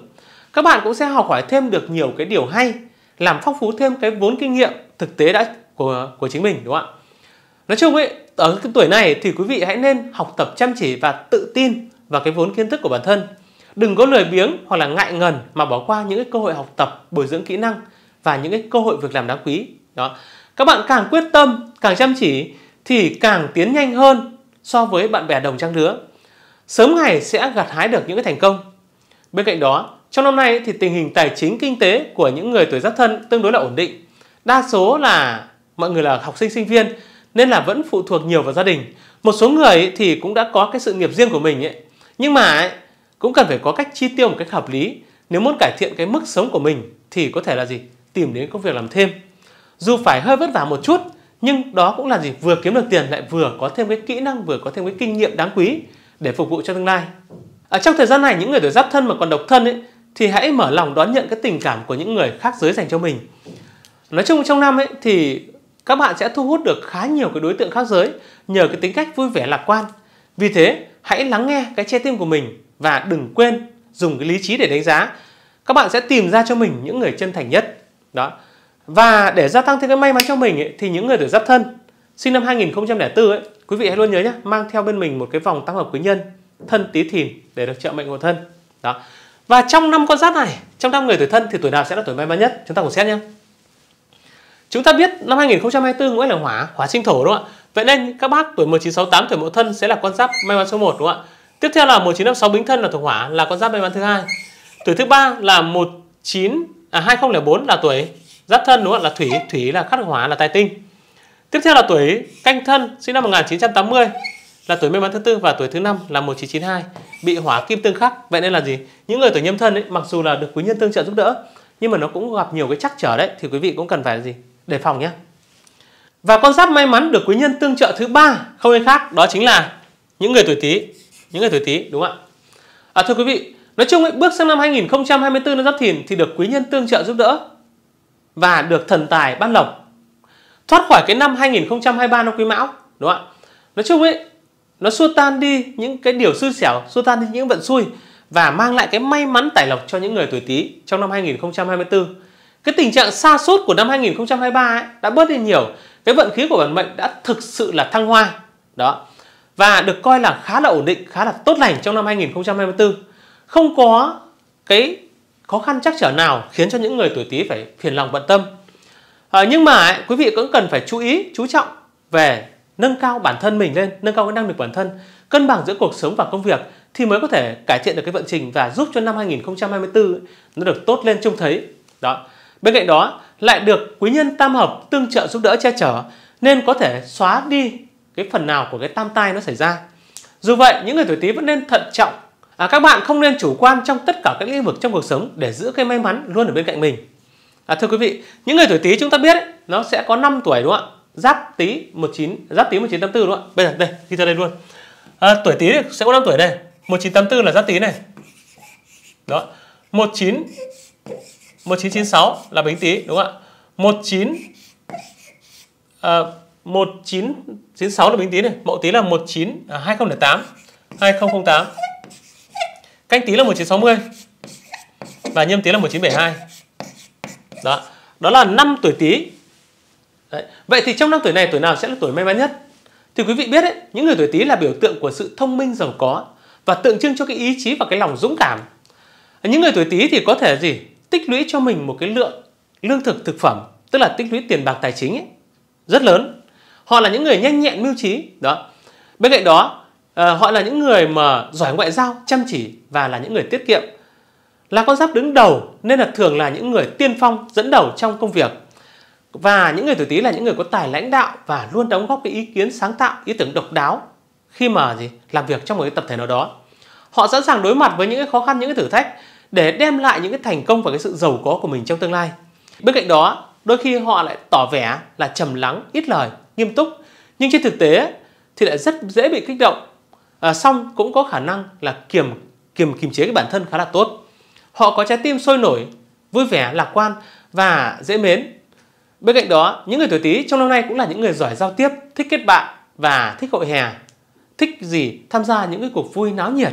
Các bạn cũng sẽ học hỏi thêm được nhiều cái điều hay, làm phong phú thêm cái vốn kinh nghiệm thực tế đã của của chính mình đúng không ạ? Nói chung ấy, ở cái tuổi này thì quý vị hãy nên học tập chăm chỉ và tự tin vào cái vốn kiến thức của bản thân. Đừng có lười biếng hoặc là ngại ngần mà bỏ qua những cái cơ hội học tập, bồi dưỡng kỹ năng và những cái cơ hội việc làm đáng quý. Đó. Các bạn càng quyết tâm, càng chăm chỉ thì càng tiến nhanh hơn so với bạn bè đồng trang lứa. Sớm ngày sẽ gặt hái được những cái thành công. Bên cạnh đó, trong năm nay thì tình hình tài chính kinh tế của những người tuổi giáp thân tương đối là ổn định. Đa số là mọi người là học sinh sinh viên nên là vẫn phụ thuộc nhiều vào gia đình. Một số người thì cũng đã có cái sự nghiệp riêng của mình ấy. Nhưng mà ấy, cũng cần phải có cách chi tiêu một cách hợp lý. Nếu muốn cải thiện cái mức sống của mình thì có thể là gì? Tìm đến công việc làm thêm dù phải hơi vất vả một chút, nhưng đó cũng là gì vừa kiếm được tiền lại vừa có thêm cái kỹ năng, vừa có thêm cái kinh nghiệm đáng quý để phục vụ cho tương lai. Ở trong thời gian này những người tuổi giáp thân mà còn độc thân ấy, thì hãy mở lòng đón nhận cái tình cảm của những người khác giới dành cho mình. Nói chung trong năm ấy thì các bạn sẽ thu hút được khá nhiều cái đối tượng khác giới nhờ cái tính cách vui vẻ lạc quan. Vì thế, hãy lắng nghe cái trái tim của mình và đừng quên dùng cái lý trí để đánh giá. Các bạn sẽ tìm ra cho mình những người chân thành nhất. Đó. Và để gia tăng thêm cái may mắn cho mình ấy, thì những người tuổi giáp thân sinh năm 2004 ấy, quý vị hãy luôn nhớ nhé, mang theo bên mình một cái vòng tam hợp quý nhân thân tí thìn để được trợ mệnh của thân. Đó. Và trong năm con giáp này, trong năm người tuổi thân thì tuổi nào sẽ là tuổi may mắn nhất? Chúng ta cùng xét nhé. Chúng ta biết năm 2024 Nguyễn là hỏa, hỏa sinh thổ đúng không ạ? Vậy nên các bác tuổi 1968 tuổi mậu thân sẽ là con giáp may mắn số 1 đúng không ạ? Tiếp theo là 1956 bính thân là thuộc hỏa là con giáp may mắn thứ hai. Tuổi thứ ba là 19 à 2004 là tuổi Giáp thân đúng không? Là thủy, thủy là khắc hỏa là tài tinh. Tiếp theo là tuổi canh thân sinh năm 1980 là tuổi may mắn thứ tư và tuổi thứ năm là 1992 bị hỏa kim tương khắc. Vậy nên là gì? Những người tuổi nhâm thân ấy, mặc dù là được quý nhân tương trợ giúp đỡ nhưng mà nó cũng gặp nhiều cái trắc trở đấy thì quý vị cũng cần phải gì? Đề phòng nhé. Và con giáp may mắn được quý nhân tương trợ thứ ba không ai khác đó chính là những người tuổi Tý. Những người tuổi Tý đúng không ạ? À, thưa quý vị, nói chung ấy, bước sang năm 2024 năm Giáp Thìn thì được quý nhân tương trợ giúp đỡ và được thần tài ban lộc thoát khỏi cái năm 2023 năm quý mão đúng không ạ nói chung ấy nó xua tan đi những cái điều xui xẻo xua tan đi những vận xui và mang lại cái may mắn tài lộc cho những người tuổi tý trong năm 2024 cái tình trạng xa sút của năm 2023 ấy, đã bớt đi nhiều cái vận khí của bản mệnh đã thực sự là thăng hoa đó và được coi là khá là ổn định khá là tốt lành trong năm 2024 không có cái khó khăn chắc trở nào khiến cho những người tuổi Tý phải phiền lòng bận tâm. À, nhưng mà ấy, quý vị cũng cần phải chú ý, chú trọng về nâng cao bản thân mình lên, nâng cao cái năng lực bản thân, cân bằng giữa cuộc sống và công việc thì mới có thể cải thiện được cái vận trình và giúp cho năm 2024 nó được tốt lên trông thấy. Đó. Bên cạnh đó lại được quý nhân tam hợp tương trợ giúp đỡ che chở nên có thể xóa đi cái phần nào của cái tam tai nó xảy ra. Dù vậy, những người tuổi Tý vẫn nên thận trọng À, các bạn không nên chủ quan trong tất cả các lĩnh vực trong cuộc sống để giữ cái may mắn luôn ở bên cạnh mình. À, thưa quý vị, những người tuổi Tý chúng ta biết ấy, nó sẽ có 5 tuổi đúng không ạ? Giáp Tý 19 Giáp Tý 1984 đúng không ạ? Bây giờ đây, ghi ra đây luôn. À, tuổi Tý sẽ có 5 tuổi đây. 1984 là Giáp Tý này. Đó. 19 1996 là Bính Tý đúng không ạ? 19 à, 1996 là Bính Tý này, Mậu Tý là 19 à, 2008 2008 canh Tý là 1960 và nhâm Tý là 1972 đó đó là năm tuổi Tý. Đấy. vậy thì trong năm tuổi này tuổi nào sẽ là tuổi may mắn nhất thì quý vị biết đấy những người tuổi Tý là biểu tượng của sự thông minh giàu có và tượng trưng cho cái ý chí và cái lòng dũng cảm những người tuổi Tý thì có thể gì tích lũy cho mình một cái lượng lương thực thực phẩm tức là tích lũy tiền bạc tài chính ấy, rất lớn họ là những người nhanh nhẹn mưu trí đó bên cạnh đó à, họ là những người mà giỏi ngoại giao chăm chỉ và là những người tiết kiệm là con giáp đứng đầu nên là thường là những người tiên phong dẫn đầu trong công việc và những người tuổi tý là những người có tài lãnh đạo và luôn đóng góp cái ý kiến sáng tạo ý tưởng độc đáo khi mà gì làm việc trong một cái tập thể nào đó họ sẵn sàng đối mặt với những cái khó khăn những cái thử thách để đem lại những cái thành công và cái sự giàu có của mình trong tương lai bên cạnh đó đôi khi họ lại tỏ vẻ là trầm lắng ít lời nghiêm túc nhưng trên thực tế thì lại rất dễ bị kích động à, xong cũng có khả năng là kiềm kiềm kiềm chế cái bản thân khá là tốt họ có trái tim sôi nổi vui vẻ lạc quan và dễ mến bên cạnh đó những người tuổi tý trong năm nay cũng là những người giỏi giao tiếp thích kết bạn và thích hội hè thích gì tham gia những cái cuộc vui náo nhiệt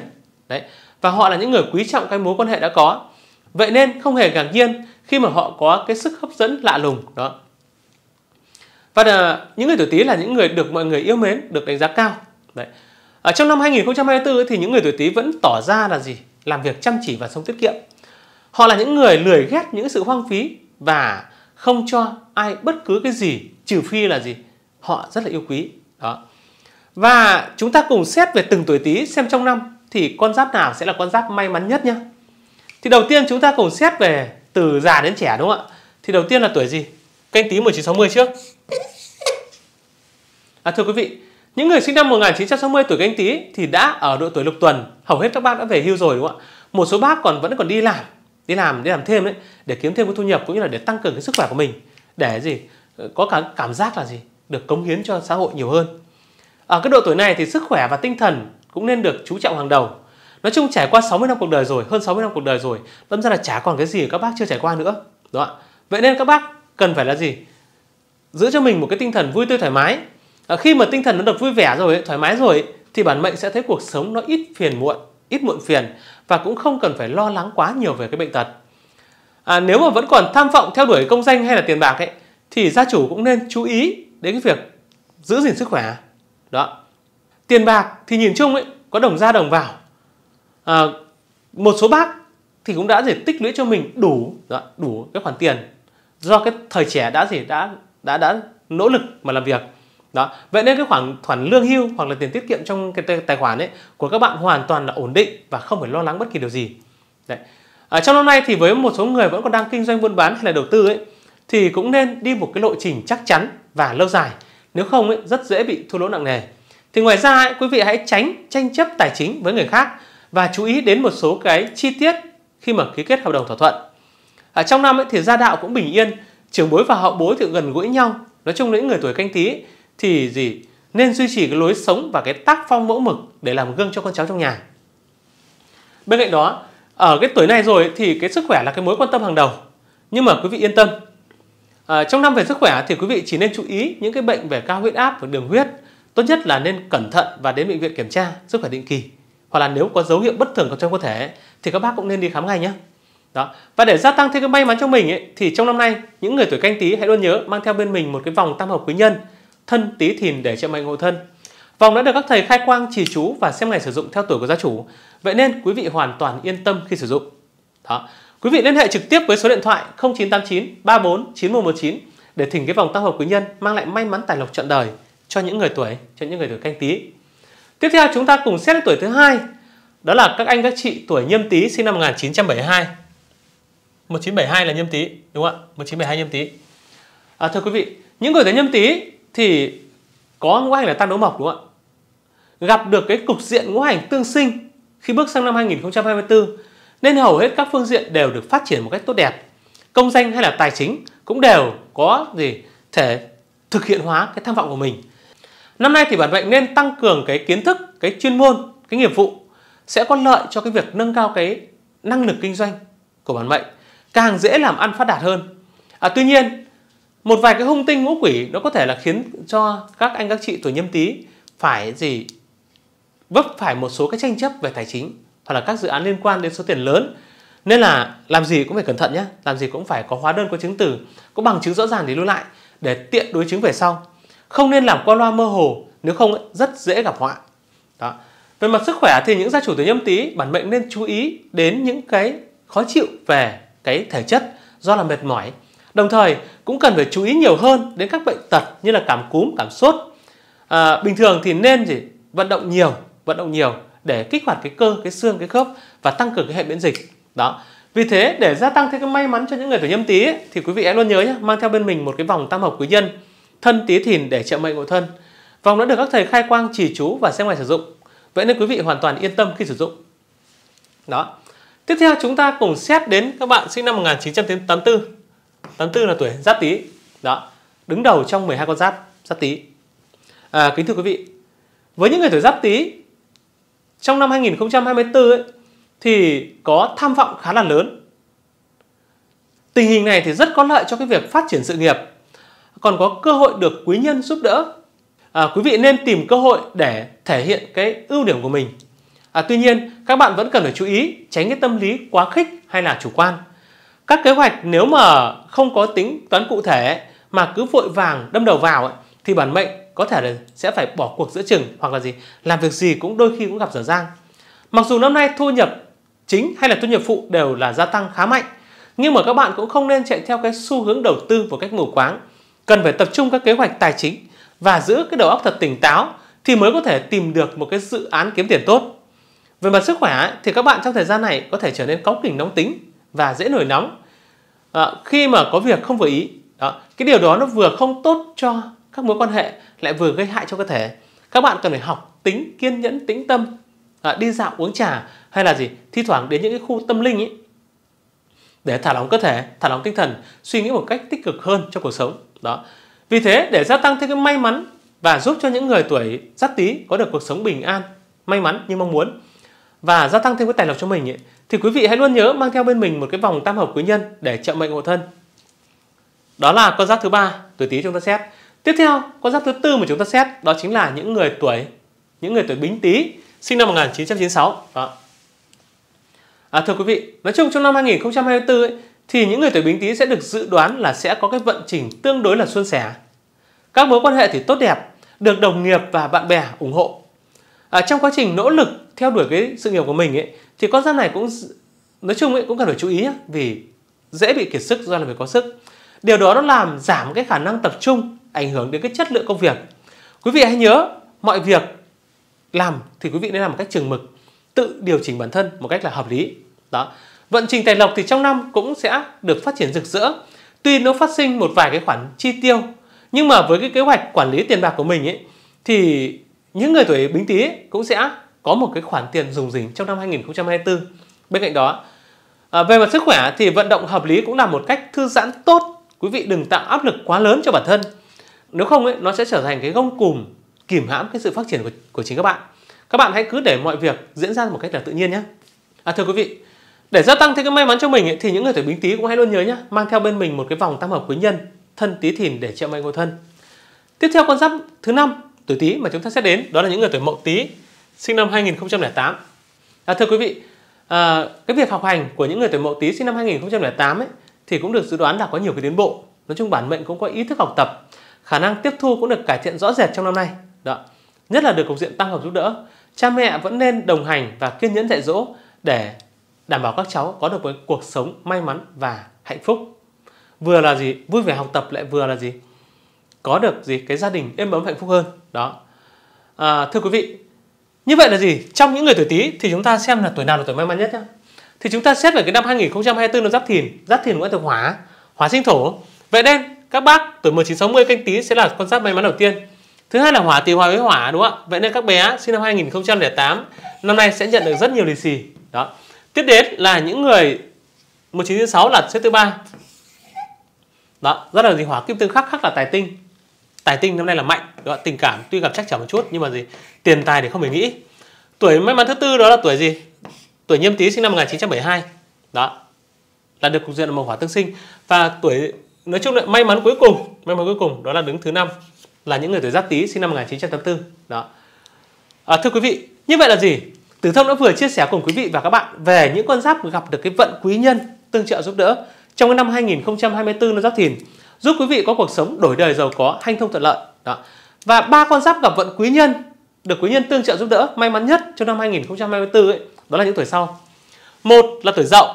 đấy và họ là những người quý trọng cái mối quan hệ đã có vậy nên không hề ngạc nhiên khi mà họ có cái sức hấp dẫn lạ lùng đó và là, ờ, những người tuổi tý là những người được mọi người yêu mến được đánh giá cao đấy ở trong năm 2024 thì những người tuổi Tý vẫn tỏ ra là gì? Làm việc chăm chỉ và sống tiết kiệm. Họ là những người lười ghét những sự hoang phí và không cho ai bất cứ cái gì trừ phi là gì? Họ rất là yêu quý. Đó. Và chúng ta cùng xét về từng tuổi Tý xem trong năm thì con giáp nào sẽ là con giáp may mắn nhất nhá. Thì đầu tiên chúng ta cùng xét về từ già đến trẻ đúng không ạ? Thì đầu tiên là tuổi gì? Canh tí 1960 trước. À, thưa quý vị, những người sinh năm 1960 tuổi canh tí thì đã ở độ tuổi lục tuần, hầu hết các bác đã về hưu rồi đúng không ạ? Một số bác còn vẫn còn đi làm, đi làm đi làm thêm đấy để kiếm thêm cái thu nhập cũng như là để tăng cường cái sức khỏe của mình để gì ờ, có cả cảm giác là gì được cống hiến cho xã hội nhiều hơn. Ở cái độ tuổi này thì sức khỏe và tinh thần cũng nên được chú trọng hàng đầu. Nói chung trải qua 60 năm cuộc đời rồi, hơn 60 năm cuộc đời rồi, đâm ra là chả còn cái gì các bác chưa trải qua nữa. đúng không ạ? Vậy nên các bác cần phải là gì? Giữ cho mình một cái tinh thần vui tươi thoải mái à, khi mà tinh thần nó được vui vẻ rồi thoải mái rồi thì bản mệnh sẽ thấy cuộc sống nó ít phiền muộn ít muộn phiền và cũng không cần phải lo lắng quá nhiều về cái bệnh tật à, nếu mà vẫn còn tham vọng theo đuổi công danh hay là tiền bạc ấy thì gia chủ cũng nên chú ý đến cái việc giữ gìn sức khỏe đó tiền bạc thì nhìn chung ấy có đồng ra đồng vào à, một số bác thì cũng đã để tích lũy cho mình đủ đó, đủ cái khoản tiền do cái thời trẻ đã gì đã đã đã nỗ lực mà làm việc đó vậy nên cái khoản khoản lương hưu hoặc là tiền tiết kiệm trong cái tài khoản ấy của các bạn hoàn toàn là ổn định và không phải lo lắng bất kỳ điều gì đấy à, trong năm nay thì với một số người vẫn còn đang kinh doanh buôn bán hay là đầu tư ấy thì cũng nên đi một cái lộ trình chắc chắn và lâu dài nếu không ấy, rất dễ bị thua lỗ nặng nề thì ngoài ra ấy, quý vị hãy tránh tranh chấp tài chính với người khác và chú ý đến một số cái chi tiết khi mà ký kết hợp đồng thỏa thuận à, trong năm ấy, thì gia đạo cũng bình yên trưởng bối và hậu bối thì gần gũi nhau nói chung là những người tuổi canh tí ấy, thì gì nên duy trì cái lối sống và cái tác phong mẫu mực để làm gương cho con cháu trong nhà bên cạnh đó ở cái tuổi này rồi thì cái sức khỏe là cái mối quan tâm hàng đầu nhưng mà quý vị yên tâm à, trong năm về sức khỏe thì quý vị chỉ nên chú ý những cái bệnh về cao huyết áp và đường huyết tốt nhất là nên cẩn thận và đến bệnh viện kiểm tra sức khỏe định kỳ hoặc là nếu có dấu hiệu bất thường trong cơ thể thì các bác cũng nên đi khám ngay nhé đó và để gia tăng thêm cái may mắn cho mình ấy, thì trong năm nay những người tuổi canh tí hãy luôn nhớ mang theo bên mình một cái vòng tam hợp quý nhân thân tí thìn để chữa mệnh ngộ thân. Vòng đã được các thầy khai quang trì chú và xem ngày sử dụng theo tuổi của gia chủ. Vậy nên quý vị hoàn toàn yên tâm khi sử dụng. Đó. Quý vị liên hệ trực tiếp với số điện thoại 0989 34 9119 để thỉnh cái vòng tam hợp quý nhân mang lại may mắn tài lộc trọn đời cho những người tuổi, cho những người tuổi canh tí. Tiếp theo chúng ta cùng xét tuổi thứ hai. Đó là các anh các chị tuổi Nhâm Tý sinh năm 1972. 1972 là Nhâm Tý, đúng không ạ? 1972 Nhâm Tý. À, thưa quý vị, những người tuổi Nhâm Tý thì có ngũ hành là tam đấu mộc đúng không ạ gặp được cái cục diện ngũ hành tương sinh khi bước sang năm 2024 nên hầu hết các phương diện đều được phát triển một cách tốt đẹp công danh hay là tài chính cũng đều có gì thể thực hiện hóa cái tham vọng của mình năm nay thì bản mệnh nên tăng cường cái kiến thức cái chuyên môn cái nghiệp vụ sẽ có lợi cho cái việc nâng cao cái năng lực kinh doanh của bản mệnh càng dễ làm ăn phát đạt hơn à, tuy nhiên một vài cái hung tinh ngũ quỷ nó có thể là khiến cho các anh các chị tuổi nhâm tý phải gì vấp phải một số cái tranh chấp về tài chính hoặc là các dự án liên quan đến số tiền lớn nên là làm gì cũng phải cẩn thận nhé làm gì cũng phải có hóa đơn có chứng từ có bằng chứng rõ ràng để lưu lại để tiện đối chứng về sau không nên làm qua loa mơ hồ nếu không rất dễ gặp họa đó về mặt sức khỏe thì những gia chủ tuổi nhâm tý bản mệnh nên chú ý đến những cái khó chịu về cái thể chất do là mệt mỏi đồng thời cũng cần phải chú ý nhiều hơn đến các bệnh tật như là cảm cúm, cảm sốt. À, bình thường thì nên gì vận động nhiều, vận động nhiều để kích hoạt cái cơ, cái xương, cái khớp và tăng cường cái hệ miễn dịch. Đó. Vì thế để gia tăng thêm cái may mắn cho những người tuổi nhâm tý thì quý vị hãy luôn nhớ nhé, mang theo bên mình một cái vòng tam hợp quý nhân, thân tý thìn để trợ mệnh ngộ thân. Vòng đã được các thầy khai quang chỉ chú và xem ngoài sử dụng. Vậy nên quý vị hoàn toàn yên tâm khi sử dụng. Đó. Tiếp theo chúng ta cùng xét đến các bạn sinh năm 1984 Tháng tư là tuổi Giáp Tý. Đó, đứng đầu trong 12 con giáp Giáp Tý. À, kính thưa quý vị, với những người tuổi Giáp Tý trong năm 2024 ấy, thì có tham vọng khá là lớn. Tình hình này thì rất có lợi cho cái việc phát triển sự nghiệp, còn có cơ hội được quý nhân giúp đỡ. À, quý vị nên tìm cơ hội để thể hiện cái ưu điểm của mình. À, tuy nhiên, các bạn vẫn cần phải chú ý tránh cái tâm lý quá khích hay là chủ quan các kế hoạch nếu mà không có tính toán cụ thể mà cứ vội vàng đâm đầu vào ấy, thì bản mệnh có thể là sẽ phải bỏ cuộc giữa chừng hoặc là gì làm việc gì cũng đôi khi cũng gặp dở dang mặc dù năm nay thu nhập chính hay là thu nhập phụ đều là gia tăng khá mạnh nhưng mà các bạn cũng không nên chạy theo cái xu hướng đầu tư một cách mù quáng cần phải tập trung các kế hoạch tài chính và giữ cái đầu óc thật tỉnh táo thì mới có thể tìm được một cái dự án kiếm tiền tốt về mặt sức khỏe thì các bạn trong thời gian này có thể trở nên cáu kỉnh nóng tính và dễ nổi nóng à, khi mà có việc không vừa ý đó, cái điều đó nó vừa không tốt cho các mối quan hệ lại vừa gây hại cho cơ thể các bạn cần phải học tính kiên nhẫn tĩnh tâm à, đi dạo uống trà hay là gì thi thoảng đến những cái khu tâm linh ấy để thả lỏng cơ thể thả lỏng tinh thần suy nghĩ một cách tích cực hơn cho cuộc sống đó vì thế để gia tăng thêm cái may mắn và giúp cho những người tuổi giáp tý có được cuộc sống bình an may mắn như mong muốn và gia tăng thêm cái tài lộc cho mình ấy, thì quý vị hãy luôn nhớ mang theo bên mình một cái vòng tam hợp quý nhân để trợ mệnh hộ thân. Đó là con giáp thứ ba tuổi Tý chúng ta xét. Tiếp theo, con giáp thứ tư mà chúng ta xét đó chính là những người tuổi những người tuổi Bính Tý sinh năm 1996. Đó. À, thưa quý vị, nói chung trong năm 2024 ấy, thì những người tuổi Bính Tý sẽ được dự đoán là sẽ có cái vận trình tương đối là suôn sẻ. Các mối quan hệ thì tốt đẹp, được đồng nghiệp và bạn bè ủng hộ. À, trong quá trình nỗ lực theo đuổi cái sự nghiệp của mình ấy, thì con giáp này cũng nói chung ấy cũng cần phải chú ý vì dễ bị kiệt sức do là phải có sức điều đó nó làm giảm cái khả năng tập trung ảnh hưởng đến cái chất lượng công việc quý vị hãy nhớ mọi việc làm thì quý vị nên làm một cách trường mực tự điều chỉnh bản thân một cách là hợp lý đó vận trình tài lộc thì trong năm cũng sẽ được phát triển rực rỡ tuy nó phát sinh một vài cái khoản chi tiêu nhưng mà với cái kế hoạch quản lý tiền bạc của mình ấy thì những người tuổi bính tý cũng sẽ có một cái khoản tiền dùng dình trong năm 2024. Bên cạnh đó, à, về mặt sức khỏe thì vận động hợp lý cũng là một cách thư giãn tốt. Quý vị đừng tạo áp lực quá lớn cho bản thân. Nếu không ấy, nó sẽ trở thành cái gông cùm kìm hãm cái sự phát triển của, của chính các bạn. Các bạn hãy cứ để mọi việc diễn ra một cách là tự nhiên nhé. À, thưa quý vị, để gia tăng thêm cái may mắn cho mình ấy, thì những người tuổi Bính Tý cũng hãy luôn nhớ nhé, mang theo bên mình một cái vòng tam hợp quý nhân, thân Tý Thìn để trợ may ngôi thân. Tiếp theo con giáp thứ năm tuổi Tý mà chúng ta sẽ đến đó là những người tuổi Mậu Tý sinh năm 2008. À, thưa quý vị, à, cái việc học hành của những người tuổi Mậu Tý sinh năm 2008 ấy thì cũng được dự đoán là có nhiều cái tiến bộ. Nói chung bản mệnh cũng có ý thức học tập, khả năng tiếp thu cũng được cải thiện rõ rệt trong năm nay. Đó. Nhất là được cục diện tăng học giúp đỡ, cha mẹ vẫn nên đồng hành và kiên nhẫn dạy dỗ để đảm bảo các cháu có được một cuộc sống may mắn và hạnh phúc. Vừa là gì? Vui vẻ học tập lại vừa là gì? Có được gì? Cái gia đình êm ấm hạnh phúc hơn. Đó. À, thưa quý vị, như vậy là gì? Trong những người tuổi Tý thì chúng ta xem là tuổi nào là tuổi may mắn nhất nhá. Thì chúng ta xét về cái năm 2024 là Giáp Thìn, Giáp Thìn cũng là tuổi Hỏa, Hỏa sinh Thổ. Vậy nên các bác tuổi 1960 canh Tý sẽ là con giáp may mắn đầu tiên. Thứ hai là Hỏa tỳ hòa với Hỏa đúng không ạ? Vậy nên các bé sinh năm 2008 năm nay sẽ nhận được rất nhiều lì xì. Đó. Tiếp đến là những người 1996 là xếp thứ ba. Đó, rất là gì Hỏa Kim Tương khắc khắc là tài tinh tài tinh năm nay là mạnh đó tình cảm tuy gặp chắc chở một chút nhưng mà gì tiền tài thì không phải nghĩ tuổi may mắn thứ tư đó là tuổi gì tuổi nhâm tý sinh năm 1972 đó là được cục diện là mộc hỏa tương sinh và tuổi nói chung là may mắn cuối cùng may mắn cuối cùng đó là đứng thứ năm là những người tuổi giáp tý sinh năm 1984 đó à, thưa quý vị như vậy là gì tử thông đã vừa chia sẻ cùng quý vị và các bạn về những con giáp gặp được cái vận quý nhân tương trợ giúp đỡ trong cái năm 2024 nó giáp thìn giúp quý vị có cuộc sống đổi đời giàu có, hanh thông thuận lợi. Đó. Và ba con giáp gặp vận quý nhân được quý nhân tương trợ giúp đỡ may mắn nhất trong năm 2024 ấy, đó là những tuổi sau. Một là tuổi Dậu.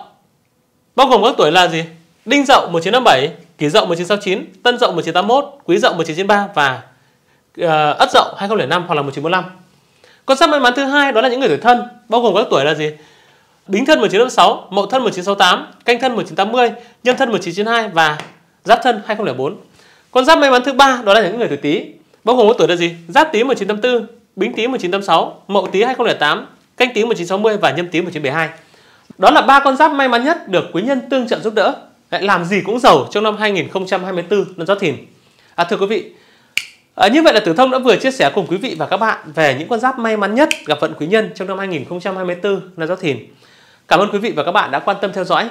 Bao gồm các tuổi là gì? Đinh Dậu 1957, Kỷ Dậu 1969, Tân Dậu 1981, Quý Dậu 1993 và ờ, Ất Dậu 2005 hoặc là 1945. Con giáp may mắn thứ hai đó là những người tuổi thân, bao gồm các tuổi là gì? Bính thân 1956, Mậu thân 1968, Canh thân 1980, Nhâm thân 1992 và Giáp Thân 2004. Con giáp may mắn thứ ba đó là những người tuổi Tý, bao gồm có tuổi là gì? Giáp Tý 1984, Bính Tý 1986, Mậu Tý 2008, Canh Tý 1960 và Nhâm Tý 1972. Đó là ba con giáp may mắn nhất được quý nhân tương trợ giúp đỡ. Đấy, làm gì cũng giàu trong năm 2024 năm Giáp Thìn. À, thưa quý vị, À, như vậy là Tử Thông đã vừa chia sẻ cùng quý vị và các bạn về những con giáp may mắn nhất gặp vận quý nhân trong năm 2024 năm Giáp Thìn. Cảm ơn quý vị và các bạn đã quan tâm theo dõi.